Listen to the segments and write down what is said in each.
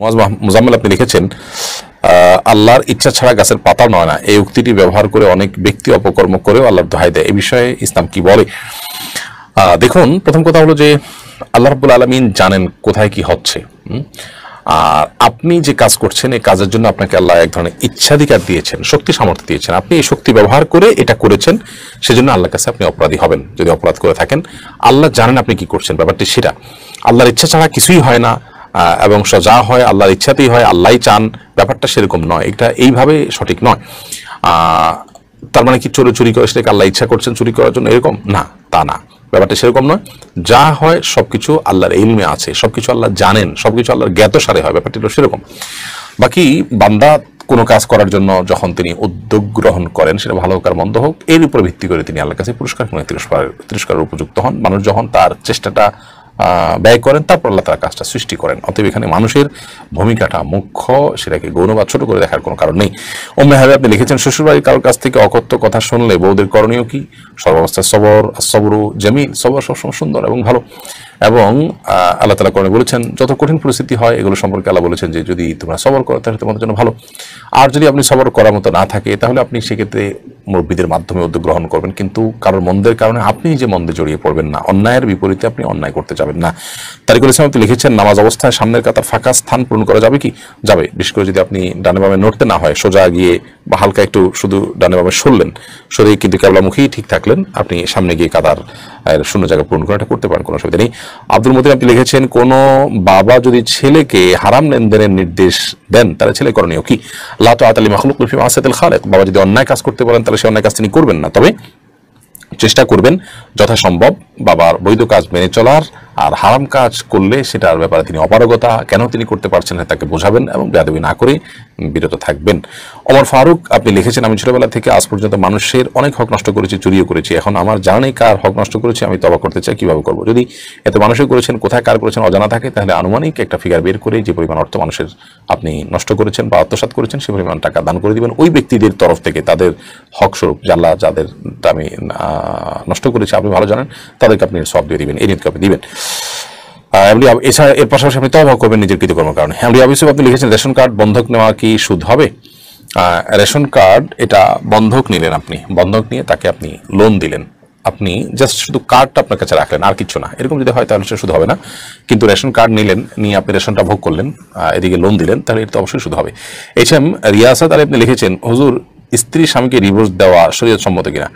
মোয়াজ মোজাম্মেল আপনি লিখেছেন আল্লাহর ইচ্ছা ছাড়া গাছের পাতা নয় না এই উক্তিটি ব্যবহার করে অনেক ব্যক্তি অপকর্ম করেও আল্লাহর দোহাই দেয় এ বিষয়ে ইসলাম কি বলে দেখুন প্রথম কথা হলো যে আল্লাহ রাবুল আলমিন জানেন কোথায় কি হচ্ছে আর আপনি যে কাজ করছেন এই কাজের জন্য আপনাকে আল্লাহ এক ধরনের ইচ্ছাধিকার দিয়েছেন শক্তি সামর্থ্য দিয়েছেন আপনি এই শক্তি ব্যবহার করে এটা করেছেন সেজন্য আল্লাহর কাছে আপনি অপরাধী হবেন যদি অপরাধ করে থাকেন আল্লাহ জানেন আপনি কি করছেন ব্যাপারটি সেটা আল্লাহর ইচ্ছা ছাড়া কিছুই হয় না এবং যা হয় আল্লাহর ইচ্ছাতেই হয় আল্লাহ চান ব্যাপারটা সেরকম নয় এটা এইভাবে সঠিক নয় তার মানে কি চোরে চুরি করে সেটাকে আল্লাহ ইচ্ছা করছেন চুরি করার জন্য এরকম না তা না ব্যাপারটা সেরকম নয় যা হয় সব কিছু আল্লাহর এলমে আছে সব কিছু আল্লাহ জানেন সব কিছু আল্লাহর জ্ঞাতসারে হয় ব্যাপারটি সেরকম বাকি বান্দা কোনো কাজ করার জন্য যখন তিনি উদ্যোগ গ্রহণ করেন সেটা ভালো হোক আর মন্দ হোক এর উপর ভিত্তি করে তিনি আল্লাহর কাছে পুরস্কার তিরস্কার তিরস্কারের উপযুক্ত হন মানুষ যখন তার চেষ্টাটা ব্যয় করেন তারপর আল্লাহ তারা কাজটা সৃষ্টি করেন অতএব এখানে মানুষের ভূমিকাটা মুখ্য সেটাকে গৌণ বা ছোট করে দেখার কোনো কারণ নেই অম্মে হাবে আপনি লিখেছেন শ্বশুরবাড়ির কারোর কাছ থেকে অকথ্য কথা শুনলে বৌদের করণীয় কি সর্বাবস্থায় সবর সবরু জমিন সবর সবসময় সুন্দর এবং ভালো এবং আল্লাহ তালা করণে বলেছেন যত কঠিন পরিস্থিতি হয় এগুলো সম্পর্কে আল্লাহ বলেছেন যে যদি তোমরা সবর করো তাহলে তোমাদের জন্য ভালো আর যদি আপনি সবর করার মতো না থাকে তাহলে আপনি সেক্ষেত্রে মুরব্বীদের মাধ্যমে উদ্যোগ গ্রহণ করবেন কিন্তু কারোর মন্দের কারণে আপনি যে মন্দে জড়িয়ে পড়বেন না অন্যায়ের বিপরীতে আপনি অন্যায় করতে যাবেন না তারিকুল ইসলাম আপনি লিখেছেন নামাজ অবস্থায় সামনের কাতার ফাঁকা স্থান পূরণ করা যাবে কি যাবে বিশেষ করে যদি আপনি ডানে বামে নড়তে না হয় সোজা গিয়ে বা হালকা একটু শুধু ডানে বামে সরলেন সরে কিন্তু কেবলামুখী ঠিক থাকলেন আপনি সামনে গিয়ে কাতার শূন্য জায়গা পূরণ করাটা করতে পারেন কোনো অসুবিধা নেই আব্দুল মতিন আপনি লিখেছেন কোনো বাবা যদি ছেলেকে হারাম লেনদেনের নির্দেশ দেন তাহলে ছেলে করণীয় কি লাতো আতালি মাহলুক রফিম আসাদুল খালেক বাবা যদি অন্যায় কাজ করতে পারেন তাহলে সে অন্যায় কাজ তিনি করবেন না তবে চেষ্টা করবেন যথাসম্ভব বাবার বৈধ কাজ মেনে চলার আর হারাম কাজ করলে সেটার ব্যাপারে তিনি অপারগতা কেন তিনি করতে পারছেন না তাকে বোঝাবেন এবং বেদবি না করে বিরত থাকবেন অমর ফারুক আপনি লিখেছেন আমি ছোটবেলা থেকে আজ পর্যন্ত মানুষের অনেক হক নষ্ট করেছি চুরিও করেছি এখন আমার জানা নেই কার হক নষ্ট করেছি আমি তবা করতে চাই কীভাবে করবো যদি এত মানুষই করেছেন কোথায় কার করেছেন অজানা থাকে তাহলে আনুমানিক একটা ফিগার বের করে যে পরিমাণ অর্থ মানুষের আপনি নষ্ট করেছেন বা আত্মসাত করেছেন সে পরিমাণ টাকা দান করে দিবেন ওই ব্যক্তিদের তরফ থেকে তাদের হকস্বরূপ জাল্লা যাদের আমি নষ্ট করেছি আপনি ভালো জানেন তাদেরকে আপনি সব দিয়ে দিবেন এই নিয়তকে আপনি দিবেন এমনি এছাড়া এর পাশাপাশি আপনি তবা করবেন নিজের কৃতকর্মের কারণে এমনি হ্যাঁ, আবিসুব আপনি লিখেছেন রেশন কার্ড বন্ধক নেওয়া কি সুদ হবে রেশন কার্ড এটা বন্ধক নিলেন আপনি বন্ধক নিয়ে তাকে আপনি লোন দিলেন আপনি জাস্ট শুধু কার্ডটা আপনার কাছে রাখলেন আর কিছু না এরকম যদি হয় তাহলে সেটা শুধু হবে না কিন্তু রেশন কার্ড নিলেন নিয়ে আপনি রেশনটা ভোগ করলেন এদিকে লোন দিলেন তাহলে এটা অবশ্যই শুধু হবে এইচ এম রিয়াসাত আর আপনি লিখেছেন হুজুর স্ত্রী স্বামীকে রিভোর্স দেওয়া শরীয়ত সম্মত কিনা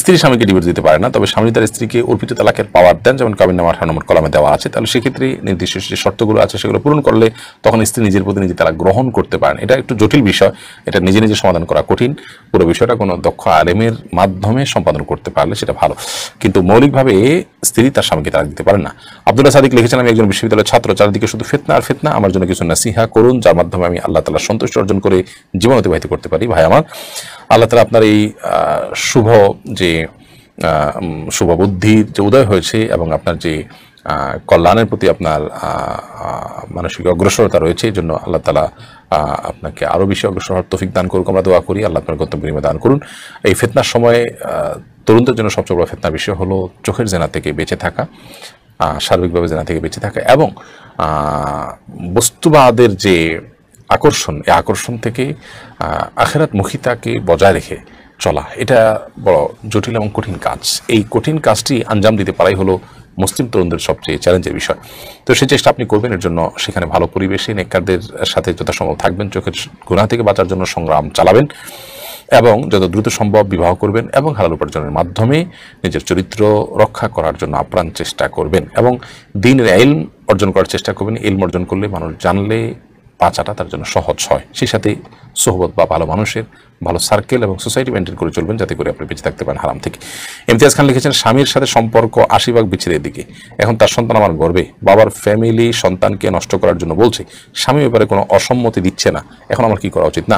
স্ত্রী স্বামীকে ডিভোর্স দিতে পারে না তবে স্বামী তার স্ত্রীকে অর্পিত তালাকের পাওয়ার দেন যেমন কাবিন নামা আঠারো নম্বর কলামে দেওয়া আছে তাহলে সেক্ষেত্রে নির্দিষ্ট যে শর্তগুলো আছে সেগুলো পূরণ করলে তখন স্ত্রী নিজের প্রতি নিজে তালাক গ্রহণ করতে পারেন এটা একটু জটিল বিষয় এটা নিজে নিজে সমাধান করা কঠিন পুরো বিষয়টা কোনো দক্ষ আরেমের মাধ্যমে সম্পাদন করতে পারলে সেটা ভালো কিন্তু মৌলিকভাবে স্ত্রী তার স্বামীকে তালাক দিতে পারেন না আব্দুল্লাহ সাদিক লিখেছেন আমি একজন বিশ্ববিদ্যালয়ের ছাত্র চারদিকে শুধু ফেতনা আর ফেতনা আমার জন্য কিছু নাসিহা করুন যার মাধ্যমে আমি আল্লাহ তালা সন্তুষ্ট অর্জন করে জীবন অতিবাহিত করতে পারি ভাই আমার আল্লাহ তালা আপনার এই শুভ যে শুভ বুদ্ধির যে উদয় হয়েছে এবং আপনার যে কল্যাণের প্রতি আপনার মানসিক অগ্রসরতা রয়েছে এই জন্য আল্লাহ তালা আপনাকে আরও বেশি অগ্রসর তফিক দান করুক আমরা দোয়া করি আল্লাহ আপনার গন্তব্য দান করুন এই ফেতনার সময়ে তরুণদের জন্য সবচেয়ে বড় ফেতনা বিষয় হলো চোখের জেনা থেকে বেঁচে থাকা সার্বিকভাবে জেনা থেকে বেঁচে থাকা এবং বস্তুবাদের যে আকর্ষণ এই আকর্ষণ থেকে আখেরাত মুখিতাকে বজায় রেখে চলা এটা বড় জটিল এবং কঠিন কাজ এই কঠিন কাজটি আঞ্জাম দিতে পারাই হলো মুসলিম তরুণদের সবচেয়ে চ্যালেঞ্জের বিষয় তো সেই চেষ্টা আপনি করবেন এর জন্য সেখানে ভালো পরিবেশে নেককারদের সাথে যথাসম্ভব থাকবেন চোখের গুণা থেকে বাঁচার জন্য সংগ্রাম চালাবেন এবং যত দ্রুত সম্ভব বিবাহ করবেন এবং হালাল উপার্জনের মাধ্যমে নিজের চরিত্র রক্ষা করার জন্য আপ্রাণ চেষ্টা করবেন এবং দিনের এলম অর্জন করার চেষ্টা করবেন এলম অর্জন করলে মানুষ জানলে বাঁচাটা তার জন্য সহজ হয় সেই সাথে সোহবত বা ভালো মানুষের ভালো সার্কেল এবং সোসাইটি মেনটেন করে চলবেন যাতে করে আপনি বেঁচে থাকতে পারেন হারাম থেকে ইমতিয়াজ খান লিখেছেন স্বামীর সাথে সম্পর্ক আশীর্বাদ বিচ্ছেদের দিকে এখন তার সন্তান আমার গর্বে বাবার ফ্যামিলি সন্তানকে নষ্ট করার জন্য বলছে স্বামী ব্যাপারে কোনো অসম্মতি দিচ্ছে না এখন আমার কি করা উচিত না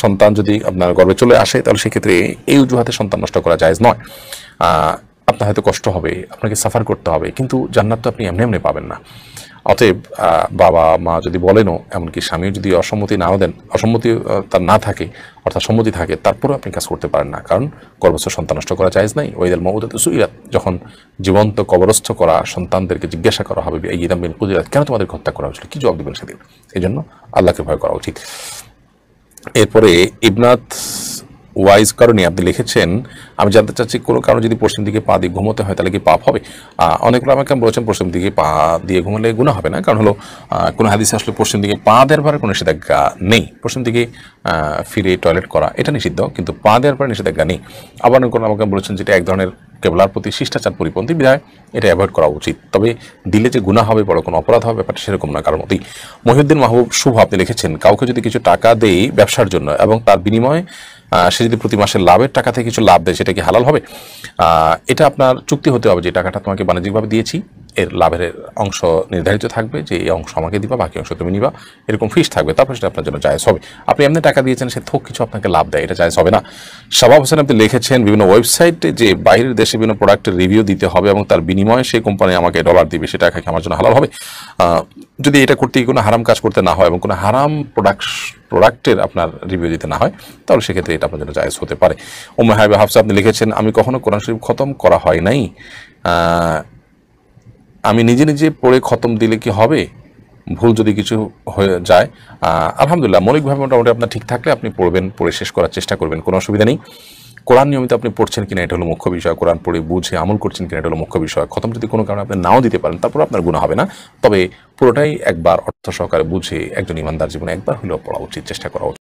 সন্তান যদি আপনার গর্বে চলে আসে তাহলে সেক্ষেত্রে এই অজুহাতে সন্তান নষ্ট করা যায় নয় আপনার হয়তো কষ্ট হবে আপনাকে সাফার করতে হবে কিন্তু জান্নাত তো আপনি এমনি এমনি পাবেন না অতএব বাবা মা যদি বলেনও এমনকি স্বামীও যদি অসম্মতি না দেন অসম্মতি তার না থাকে অর্থাৎ সম্মতি থাকে তারপরেও আপনি কাজ করতে পারেন না কারণ কর্মস্থ সন্তান নষ্ট করা চাইজ নাই ওয়েদাল মৌদাত সুইরাত যখন জীবন্ত কবরস্থ করা সন্তানদেরকে জিজ্ঞাসা করা হবে এই ইদাম বিন কুজিরাত কেন তোমাদেরকে হত্যা করা হয়েছিল কী জবাব দেবেন সেদিন এই জন্য আল্লাহকে ভয় করা উচিত এরপরে ইবনাথ ওয়াইজ কারণে আপনি লিখেছেন আমি জানতে চাচ্ছি কোনো কারণে যদি পশ্চিম দিকে পা দিয়ে ঘুমোতে হয় তাহলে কি পাপ হবে অনেকগুলো আমাকে বলেছেন পশ্চিম দিকে পা দিয়ে ঘুমালে গুণা হবে না কারণ হলো কোনো হাদিসে আসলে পশ্চিম দিকে পা দেওয়ার পরে কোনো নিষেধাজ্ঞা নেই পশ্চিম দিকে ফিরে টয়লেট করা এটা নিষিদ্ধ কিন্তু পা দেওয়ার পরে নিষেধাজ্ঞা নেই আবার কোনো আমাকে বলেছেন যেটা এক ধরনের কেবলার প্রতি শিষ্টাচার পরিপন্থী বিধায় এটা অ্যাভয়েড করা উচিত তবে দিলে যে গুণা হবে বড় কোনো অপরাধ হবে ব্যাপারটা সেরকম না কারণ মতিই মহিউদ্দিন মাহবুব শুভ আপনি লিখেছেন কাউকে যদি কিছু টাকা দেই ব্যবসার জন্য এবং তার বিনিময়ে সে যদি প্রতি মাসে লাভের টাকা থেকে কিছু লাভ দেয় সেটা কি হালাল হবে এটা আপনার চুক্তি হতে হবে যে টাকাটা তোমাকে বাণিজ্যিকভাবে দিয়েছি এর লাভের অংশ নির্ধারিত থাকবে যে এই অংশ আমাকে দিবা বাকি অংশ তুমি নিবা এরকম ফিস থাকবে তারপর সেটা আপনার জন্য জায়জ হবে আপনি এমনি টাকা দিয়েছেন সে থোক কিছু আপনাকে লাভ দেয় এটা জায়জ হবে না শাবাব হোসেন আপনি লিখেছেন বিভিন্ন ওয়েবসাইটে যে বাইরের দেশে বিভিন্ন প্রোডাক্টের রিভিউ দিতে হবে এবং তার বিনিময়ে সেই কোম্পানি আমাকে ডলার দিবে সেটা খাকে আমার জন্য হালাল হবে যদি এটা করতে কোনো হারাম কাজ করতে না হয় এবং কোনো হারাম প্রোডাক্ট প্রোডাক্টের আপনার রিভিউ দিতে না হয় তাহলে সেক্ষেত্রে এটা আপনার জন্য জায়জ হতে পারে ওমর হাইবে হাফসা আপনি লিখেছেন আমি কখনও কোরআন শরীফ খতম করা হয় নাই আমি নিজে নিজে পড়ে খতম দিলে কি হবে ভুল যদি কিছু হয়ে যায় আলহামদুলিল্লাহ মৌলিকভাবে মোটামুটি আপনার ঠিক থাকলে আপনি পড়বেন পড়ে শেষ করার চেষ্টা করবেন কোনো অসুবিধা নেই কোরআন নিয়মিত আপনি পড়ছেন কিনা এটা হলো মুখ্য বিষয় কোরআন পড়ে বুঝে আমল করছেন কিনা এটা হলো মুখ্য বিষয় খতম যদি কোনো কারণে আপনি নাও দিতে পারেন তারপর আপনার গুণ হবে না তবে পুরোটাই একবার অর্থ সহকারে বুঝে একজন ইমানদার জীবনে একবার হলেও পড়া উচিত চেষ্টা করা উচিত